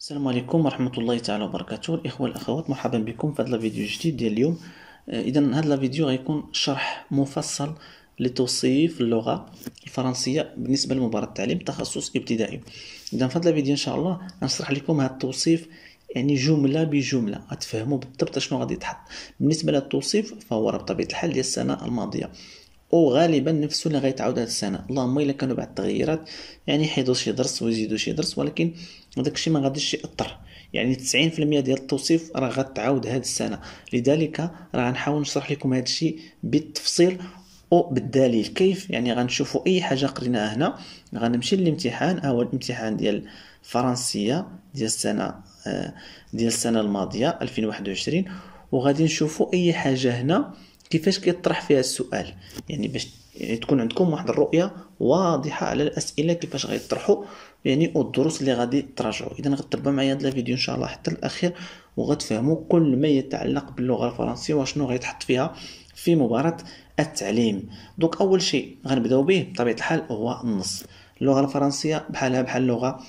السلام عليكم ورحمة الله تعالى وبركاته الإخوة الأخوات مرحبا بكم في هذا الفيديو الجديد ديال اليوم آه، إذا هذا الفيديو غيكون شرح مفصل لتوصيف اللغة الفرنسية بالنسبة لمباراة التعليم تخصص ابتدائي إذا في هذا الفيديو إن شاء الله غنشرح لكم هذا التوصيف يعني جملة بجملة غتفهموا بالضبط شنو غادي يتحط بالنسبة للتوصيف فهو بطبيعة الحال ديال السنة الماضية وغالبا نفسه اللي غيتعاود هاد السنه اللهم الا كانوا بعد التغييرات يعني يحيدوا شي درس ويزيدوا شي درس ولكن داك الشيء ما غاديش ياثر يعني 90% ديال التوصيف راه غتعاود هاد السنه لذلك راه غنحاول نشرح لكم هاد الشيء بالتفصيل وبالدليل كيف يعني غنشوفوا اي حاجه قريناها هنا غنمشي للامتحان هو الامتحان ديال الفرنسيه ديال السنه آه، ديال السنه الماضيه 2021 وغادي نشوفوا اي حاجه هنا كيفاش كيطرح فيها السؤال يعني باش يعني تكون عندكم واحد الرؤيه واضحه على الاسئله كيفاش غيطرحوا يعني والدروس اللي غادي تراجعوا اذا غتبع معايا هذا الفيديو ان شاء الله حتى الاخير وغتفهموا كل ما يتعلق باللغه الفرنسيه وشنو غيتحط فيها في مباراه التعليم دوك اول شيء غنبداو به بطبيعه الحال هو النص اللغه الفرنسيه بحالها بحال اللغه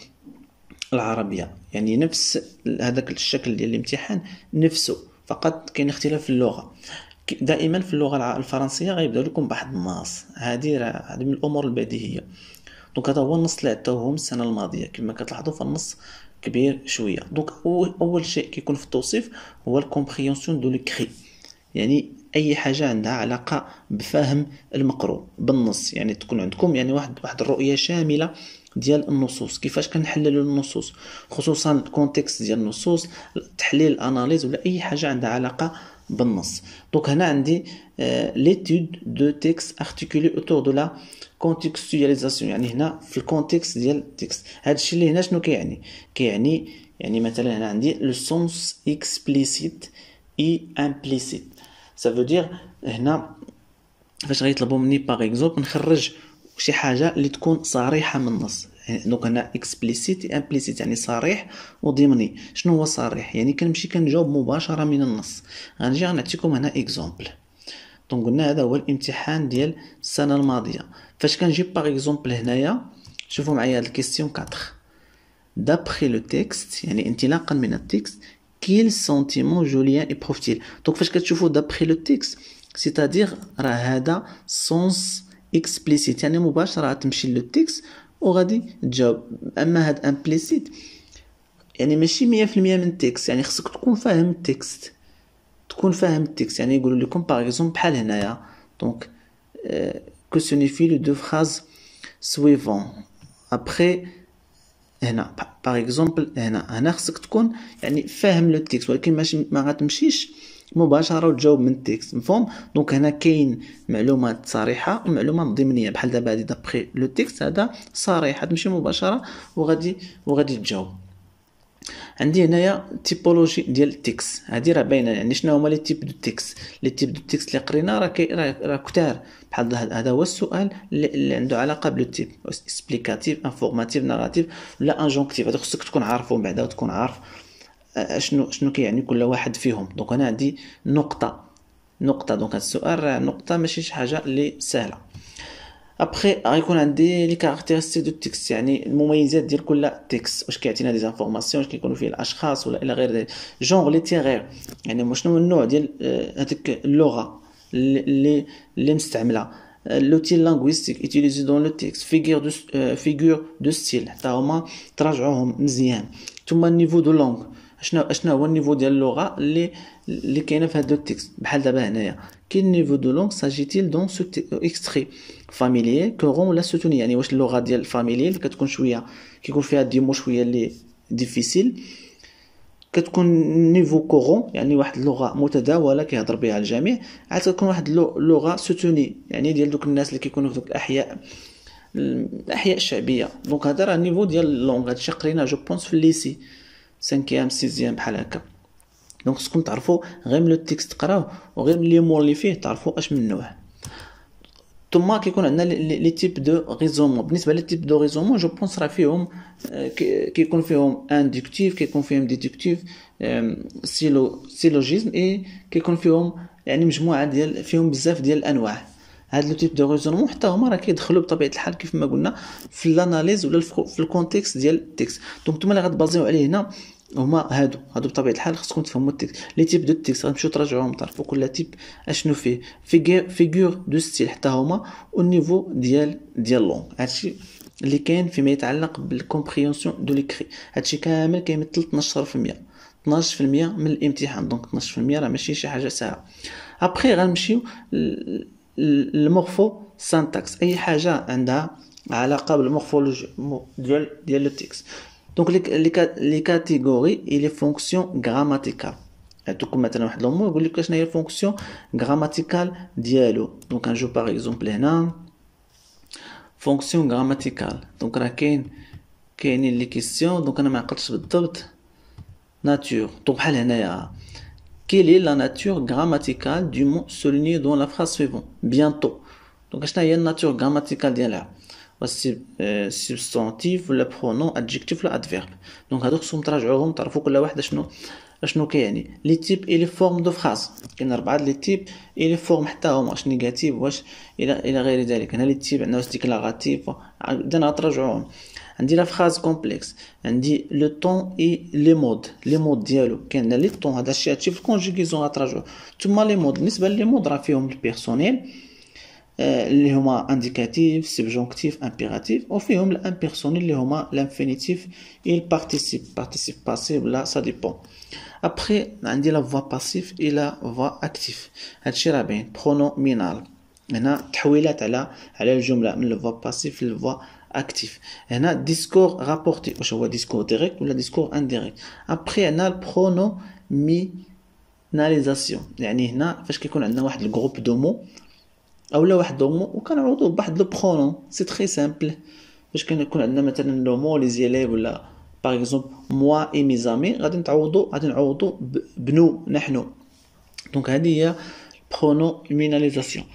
العربيه يعني نفس هذاك الشكل ديال الامتحان نفسه فقط كاين اختلاف في اللغه دائما في اللغه الفرنسيه غيبداو لكم بواحد النص هذه راه هذه من الامور البديهيه دونك هذا هو النص اللي عطاوهم السنه الماضيه كما كتلاحظوا فالنص كبير شويه دونك اول شيء كيكون في التوصيف هو الكومبريونسيون دو لكري يعني اي حاجه عندها علاقه بفهم المقروء بالنص يعني تكون عندكم يعني واحد واحد الرؤيه شامله ديال النصوص كيفاش كنحللوا النصوص خصوصا الكونتكست ديال النصوص التحليل الاناليز ولا اي حاجه عندها علاقه بالنص دونك هنا عندي ليتود دو تيكست ارتيكولي اوتور دو لا كونتكستواليزاسيون يعني هنا في الكونتيكست ديال التيكست هذا الشيء اللي هنا شنو كيعني كيعني يعني مثلا هنا عندي لو سونس اكسبليسيت اي امبليسيت سا فو دير هنا فاش غيطلبوا مني باغ اكزومبل نخرج شي حاجه اللي تكون صريحه من النص دونك هنا اكسبليسيت امبليسيت يعني صريح وضمني شنو هو صريح يعني كنمشي كنجاوب مباشره من النص غنجي غنعطيكم هنا اكزومبل دونك قلنا هذا هو الامتحان ديال السنه الماضيه فاش كنجيب باغ اكزومبل هنايا شوفوا معايا هاد الكيستيون 4 دابخي لو تيكست يعني انطلاقا من التيكست كيل سونتيمون جوليان ابروفتيل دونك فاش كتشوفوا دابخي لو تيكست سيتادير راه هذا سونس اكسبليسيت يعني مباشره تمشي تيكست وغادي تجاوب اما هاد امبليسيت يعني ماشي مية في المية من التكست يعني خصك تكون فاهم التكست تكون فاهم التكست يعني يقولوا لكم باغ اكزومبل بحال هنايا دونك كو سونيفي لو دو فراز سويفون ابخي هنا باغ اكزومبل هنا هنا خصك تكون يعني فاهم لو تكست ولكن ماشي ما غتمشيش مباشره وتجاوب من التكست مفهوم دونك هنا كاين معلومات صريحه ومعلومات ضمنيه بحال دابا هادي دابخي لو تكست هذا صريح تمشي مباشره وغادي وغادي تجاوب عندي هنايا تيبولوجي ديال التكس هادي راه باينه يعني شنو هما لي تيب دو تيكس لي تيب دو تيكس اللي قرينا راه كي راه كثار بحال هذا هو السؤال اللي عنده علاقه بلو تيب اسبليكاتيف انفورماتيف ناراتيف ولا انجونكتيف هذا خصك تكون عارفه من بعدا وتكون عارف شنو شنو كيعني كل واحد فيهم دونك انا عندي نقطه نقطه دونك السؤال نقطه ماشي شي حاجه اللي سهله ابخي غيكون عندي لي كاركتيرستيك دو تيكست يعني المميزات ديال كل تيكست واش كيعطينا دي زانفورماسيون واش كيكونوا فيه الاشخاص ولا الى غير ذلك جونغ تيغير يعني شنو من النوع ديال آه، هذيك اللغه اللي اللي مستعمله لوتي لانغويستيك اتيليزي دون لو تيكست فيغور دو فيغور دو ستيل حتى هما تراجعوهم مزيان ثم النيفو دو لونغ اشنا اشنا هو النيفو ديال اللغه اللي اللي كاينه في هذا التكست بحال دابا هنايا كاين نيفو دو لونغ ساجيتيل دون سو اكستري فاميلي كورون ولا سوتوني يعني واش اللغه ديال فاميلي اللي كتكون شويه كيكون فيها مو شويه اللي ديفيسيل كتكون نيفو كورون يعني واحد اللغه متداوله كيهضر بها الجميع عاد كتكون واحد اللغه سوتوني يعني ديال دوك الناس اللي كيكونوا في دوك الاحياء الاحياء الشعبيه دونك هذا راه نيفو ديال اللونغ هادشي قرينا جو بونس في الليسي 6 سيزيام بحال هكا دونك خصكم تعرفوا غير من لو تيكست تقراوه وغير من لي مور اللي فيه تعرفوا اش من نوع ثم كيكون عندنا لي تيب دو ريزومو بالنسبه لي تيب دو ريزومو جو بونس راه فيهم كيكون فيهم اندكتيف كيكون فيهم ديدكتيف سيلو سيلوجيزم اي كيكون فيهم يعني مجموعه ديال فيهم بزاف ديال الانواع هاد لو تيب دو ريزونمون حتى هما راه كيدخلوا بطبيعه الحال كيف ما قلنا في الاناليز ولا في الكونتكست ديال التكست دونك نتوما اللي غتبازيو عليه هنا هما هادو هادو بطبيعه الحال خصكم تفهموا التكست لي تيب دو التكست غنمشيو تراجعوهم طرف كل تيب اشنو فيه فيغور فيغور دو ستيل حتى هما والنيفو ديال ديال لونغ هادشي اللي كاين فيما يتعلق بالكومبريونسيون دو ليكري هادشي كامل كيمثل 12% 12% من الامتحان دونك 12% راه ماشي شي حاجه ساهله ابخي غنمشيو المورفو سانتاكس اي حاجه عندها علاقه بالمورفولوجي ديال ديال تيكس دونك لي كاتيجوري اي لي فونكسيون غراماتيكال يعطيك مثلا واحد لومو يقول لك شنو هي الفونكسيون غراماتيكال ديالو دونك نجو باغ اكزومبل هنا فونكسيون غراماتيكال دونك راه كاين كاينين لي كيسيون دونك انا ما عقلتش بالضبط ناتور دونك بحال هنايا quelle est la nature grammaticale du mot souligné dans la phrase suivante bientôt donc il y a une nature grammaticale والسبستانتيف آه، ولا برونون ادجيكتيف ولا ادفيرب دونك هادو خصهم تراجعوهم تعرفوا كل واحد شنو اشنو كيعني لي تيب اي لي فورم دو فراز كاين اربعه لي تيب اي لي فورم حتى هما واش نيجاتيف واش الى الى غير ذلك هنا لي تيب عندنا واش ديكلاراتيف بدا نتراجعوهم عندي لا فراز كومبلكس عندي لو طون اي لي مود لي مود ديالو كاين لي طون هذا الشيء هادشي في الكونجيكيزون غتراجعوه ثم لي مود بالنسبه لي مود راه فيهم البيرسونيل Euh, les hommes indicatifs, subjonctifs, impératifs subjonctif, impératif. Et puis, il y a l'infinitif, il participe. Participe passif, là, ça dépend. Après, on a la voix passive et la voix active. On a le pronominal. On a le la voix passive voix active. On a le discours rapporté. On a le discours direct ou le discours indirect. Après, on a le pronominalisation. On a le groupe de mots. اولا واحد لومو وكنعوضو بواحد لو برونو سي تري سامبل فاش كنكون عندنا مثلا مو لي زيليف ولا باغ اكزومبل موا اي ميزامي غادي نتعوضو غادي نعوضو بنو نحن دونك هذه هي ميناليزاسيون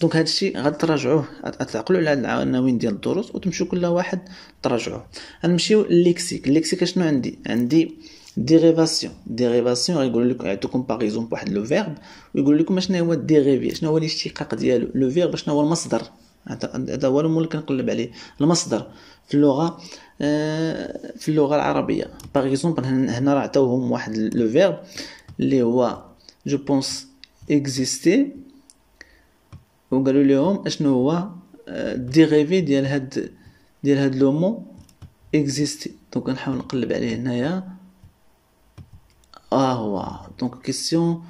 دونك هادشي الشيء غتراجعوه تعقلوا على العناوين ديال الدروس وتمشيو كل واحد تراجعوه غنمشيو ليكسيك الليكسيك شنو عندي عندي ديريفاسيون ديريفاسيون يقول لك يعطيكم باغيزون بواحد لو فيرب ويقول لكم شنو هو الديريفي شنو هو الاشتقاق ديالو لو فيرب شنو هو المصدر هذا هو المول اللي كنقلب عليه المصدر في اللغه في اللغه العربيه باغيزون هنا راه عطاوهم واحد لو فيرب اللي هو جو بونس اكزيستي وقالوا لهم اشنو هو الديريفي ديال هاد ديال هاد لو مو اكزيستي دونك نحاول نقلب عليه هنايا Ah, wow. Donc question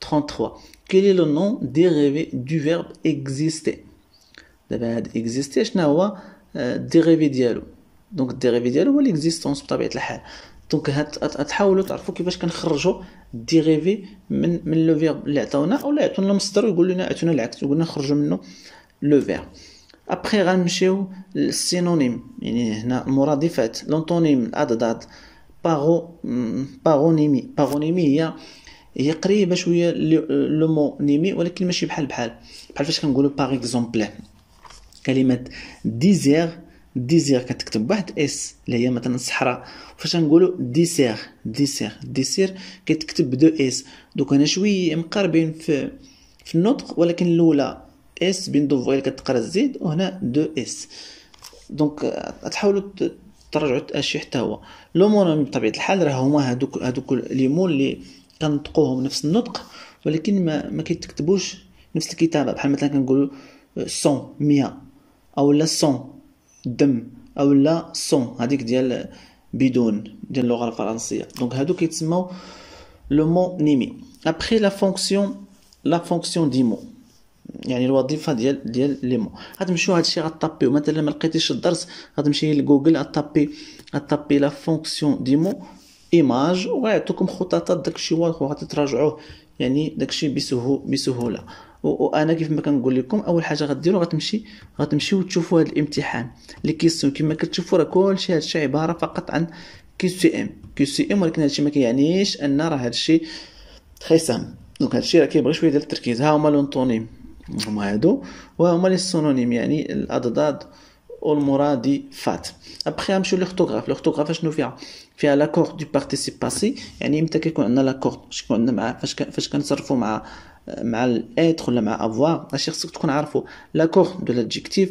33. Quel est le nom dérivé du verbe exister دابا هاد اكزيستي شنو هو الديريفي ديالو دونك الديريفي ديالو هو ليكزيستونس بطبيعه الحال دونك تحاولوا تعرفوا كيفاش كنخرجوا ديريفي من من لو فيرب اللي عطاونا اولا عطونا المصدر ويقول لنا عطونا العكس وقلنا نخرجوا منه لو فيرب ابخي غنمشيو للسينونيم يعني هنا المرادفات لونتونيم الاضداد بارو باغونيمي بارونيمي هي هي قريبه شويه لو مو نيمي ولكن ماشي بحال بحال بحال فاش كنقولوا باغ اكزومبل كلمه ديزير ديزير كتكتب بواحد اس اللي هي مثلا الصحراء فاش نقولوا ديسير ديسير ديسير كتكتب بدو اس دوك هنا شويه مقاربين في في النطق ولكن الاولى اس بين دو فويل كتقرا الزيد وهنا دو اس دونك تحاولوا ترجعوا تاشي حتى هو لومون بطبيعه الحال راه هما هذوك هذوك ليمون اللي كنطقوهم نفس النطق ولكن ما, ما كيتكتبوش نفس الكتابه بحال مثلا كنقولوا سون ميا او لا سون دم او لا سون هذيك ديال بدون ديال اللغه الفرنسيه دونك هادو كيتسموا لو مون نيمي ابخي لا فونكسيون لا فونكسيون دي مون يعني الوظيفه ديال ديال لي مو غتمشيو هادشي غطابي مثلا ما لقيتيش الدرس غتمشي لجوجل غطابي غطابي لا فونكسيون دي مون ايماج وغيعطيكم خطط داكشي واخا وغتتراجعوه يعني داكشي بسهو بسهوله وانا كيف ما كنقول لكم اول حاجه غديروا غتمشي غتمشيو تشوفوا هذا الامتحان لي كيسيون كما كتشوفوا راه كلشي هادشي عباره فقط عن كي سي ام كي سي ام ولكن هادشي ما كيعنيش ان راه هادشي تري سام دونك هادشي راه كيبغي شويه ديال التركيز ها هما لونطونيم هما هادو وهما لي سونونيم يعني الاضداد والمرادي فات ابخي غنمشيو لختوغراف لختوغراف شنو فيها فيها لاكورد دو بارتيسيب باسي يعني امتى كيكون عندنا لاكورد فاش كيكون عندنا مع فاش فاش كنصرفو مع مع الاتر ولا مع افوار هادشي خصك تكون عارفو لاكورد دو لادجيكتيف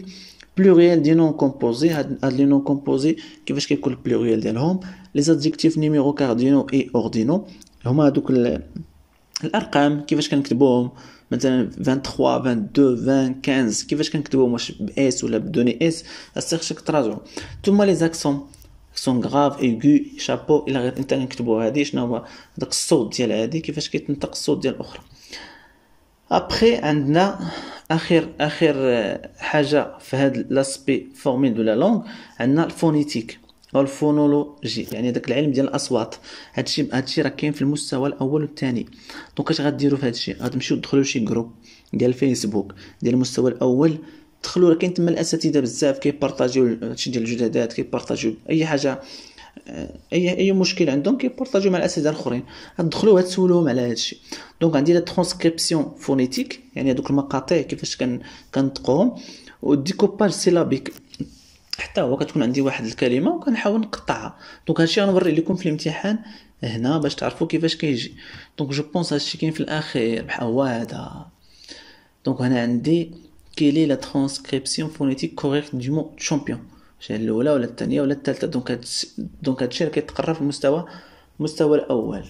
بلوريال دي نون كومبوزي هاد لي نون كومبوزي كيفاش كيكون البلوريال ديالهم لي زادجيكتيف نيميرو كاردينو اي اوردينو هما هادوك الارقام كيفاش كنكتبوهم مثلا 23 22 20 15 كيفاش كنكتبوهم واش باس ولا بدوني اس استخشك تراجعو ثم لي زاكسون سون غاف ايغو شابو الى غير انت كنكتبوا هادي شنو هو داك الصوت ديال هادي كيفاش كيتنطق الصوت ديال الاخرى ابخي عندنا اخر اخر آه، حاجه في هاد لاسبي فورميل دو لا لونغ عندنا الفونيتيك الفونولوجي يعني داك العلم ديال الاصوات هادشي هادشي راه كاين في المستوى الاول والثاني دونك اش غديروا في هادشي غتمشيو تدخلوا شي جروب ديال الفيسبوك ديال المستوى الاول دخلوا راه كاين تما الاساتذه بزاف كيبارطاجيو هادشي ديال الجدادات كيبارطاجيو اي حاجه آه، اي اي مشكل عندهم كيبارطاجيو مع الاساتذه الاخرين غتدخلوا وتسولوهم على هادشي دونك عندي لا ترانسكريبسيون فونيتيك يعني هادوك المقاطع كيفاش كنطقوهم وديكوباج سيلابيك حتى هو كتكون عندي واحد الكلمه وكنحاول نقطعها دونك هادشي غنوري لكم في الامتحان هنا باش تعرفوا كيفاش كيجي دونك جو بونس هادشي كاين في الاخير بحال هو هذا دونك هنا عندي كيلي لا ترانسكريبسيون فونيتيك كوريكت دو مو شامبيون شي الاولى ولا الثانيه ولا الثالثه دونك دونك هادشي اللي كيتقرب في المستوى المستوى الاول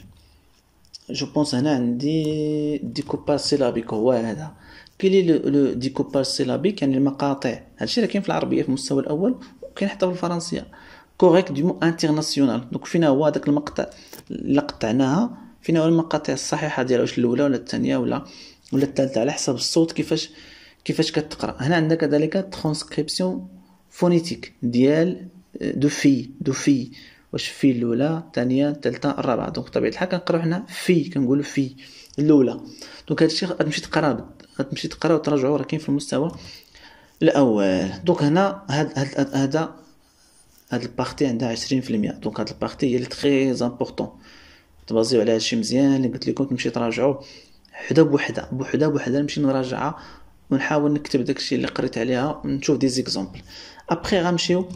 جو بونس هنا عندي ديكوباسي سيلابيك هو هذا كاين لو ديكوباج سيلابيك يعني المقاطع هادشي راه كاين في العربيه في المستوى الاول وكاين حتى في الفرنسيه كوريكت دو مو انترناسيونال دونك فينا هو هذاك المقطع اللي قطعناها فينا هو المقاطع الصحيحه ديالها واش الاولى ولا الثانيه ولا ولا الثالثه على حسب الصوت كيفاش كيفاش كتقرا هنا عندنا كذلك ترانسكريبسيون فونيتيك ديال دو في دو في واش في الاولى الثانيه الثالثه الرابعه دونك بطبيعه الحال كنقراو حنا في كنقولوا في الاولى دونك هادشي غتمشي تقرا غتمشي تقرا وتراجع راه كاين في المستوى الاول دونك هنا هاد هاد هاد هاد, البارتي عندها 20% دونك هاد البارتي هي اللي تري امبورطون تبازيو على هادشي مزيان اللي قلت لكم تمشي تراجعو حدا بوحده بوحده بوحده نمشي نراجعها ونحاول نكتب داكشي اللي قريت عليها نشوف دي زيكزامبل ابخي غنمشيو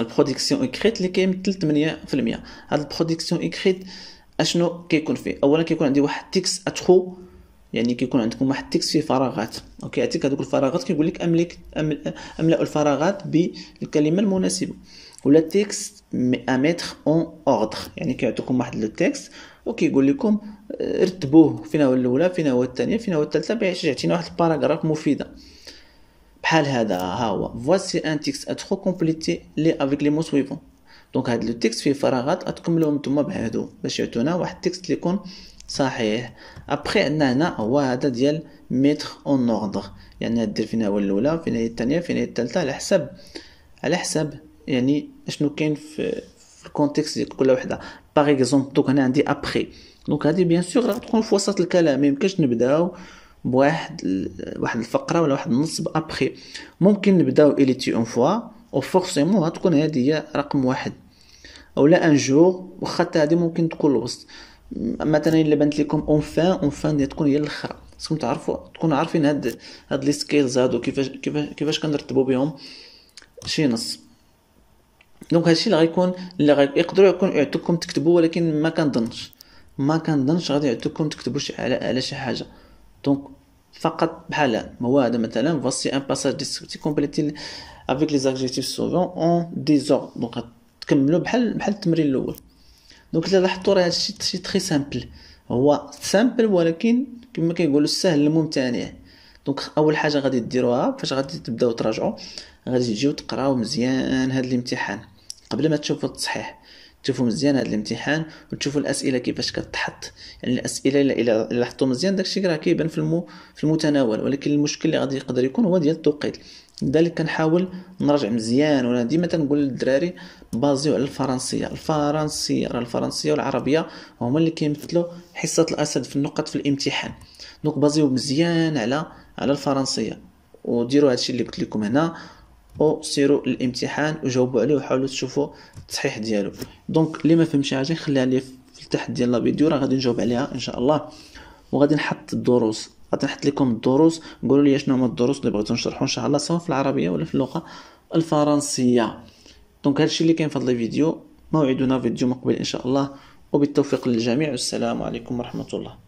البروديكسيون اكخيت اللي كيمثل 8% هاد البروديكسيون اكخيت اشنو كيكون فيه اولا كيكون عندي واحد تيكس اترو يعني كيكون عندكم واحد التكست فيه فراغات وكيعطيك هذوك الفراغات كيقول لك املك املا الفراغات بالكلمه المناسبه ولا تيكست اميتر اون اوردر يعني كيعطيكم واحد لو تيكست وكيقول لكم آه، رتبوه فين هو الاولى فين هو الثانيه فين هو الثالثه باش يعطينا واحد الباراغراف مفيده بحال هذا ها هو فواسي ان تيكست اتخو كومبليتي لي افيك لي مو سويفون دونك هاد لو تيكست فيه فراغات اتكملوهم نتوما بهادو باش يعطونا واحد التكست اللي يكون صحيح ابخي عندنا هنا هو هذا ديال ميتر اون اوردر يعني دير فينا هو الاولى فين هي الثانيه فينا هي الثالثه على حسب على حسب يعني اشنو كاين في الكونتكست ديال كل وحده باغ اكزومبل دوك هنا عندي ابخي دونك هذه بيان سور راه تكون في وسط الكلام ما يمكنش نبداو بواحد واحد الفقره ولا واحد النص بابخي ممكن نبداو اليتي اون فوا او فورسيمون غتكون هذه هي رقم واحد اولا ان جور واخا هذه ممكن تكون الوسط مثلا الا بانت لكم اون فان اون فان ديال تكون هي الاخرى خصكم تعرفوا تكونوا عارفين هاد هاد لي سكيلز هادو كيفاش كيفاش كيفاش كنرتبوا بهم شي نص دونك هادشي اللي غيكون اللي غيقدروا يكون يعطوكم تكتبوا ولكن ما كنظنش ما كنظنش غادي يعطوكم تكتبوا شي على على شي حاجه دونك فقط بحال هذا هو هذا مثلا voici ان باساج descriptif كومبليتي افيك لي زاجيكتيف سوفون اون ديزور دونك تكملوا بحال بحال التمرين الاول دونك الا لاحظتوا راه هادشي شي تري سامبل هو سامبل ولكن كما كيقولوا السهل الممتنع دونك اول حاجه غادي ديروها فاش غادي تبداو تراجعوا غادي تجيو تقراو مزيان هاد الامتحان قبل ما تشوفوا التصحيح تشوفوا مزيان هاد الامتحان وتشوفوا الاسئله كيفاش كتحط يعني الاسئله الا لاحظتوا مزيان داكشي راه كيبان في المو في المتناول ولكن المشكل اللي غادي يقدر يكون هو ديال التوقيت لذلك كنحاول نراجع مزيان وانا ديما تنقول للدراري بازيو على الفرنسيه الفرنسيه راه الفرنسيه والعربيه هما اللي كيمثلوا حصه الاسد في النقط في الامتحان دونك بازيو مزيان على على الفرنسيه وديروا هادشي اللي قلت لكم هنا وسيروا الامتحان وجاوبوا عليه وحاولوا تشوفوا التصحيح ديالو دونك اللي ما فهمش حاجه خليها لي في التحت ديال لا فيديو راه غادي نجاوب عليها ان شاء الله وغادي نحط الدروس غتنحط لكم الدروس قولوا لي شنو هما الدروس اللي بغيتو نشرحو ان شاء الله سواء في العربيه ولا في اللغه الفرنسيه دونك هادشي اللي كاين في هاد لي فيديو موعدنا فيديو مقبل ان شاء الله وبالتوفيق للجميع والسلام عليكم ورحمه الله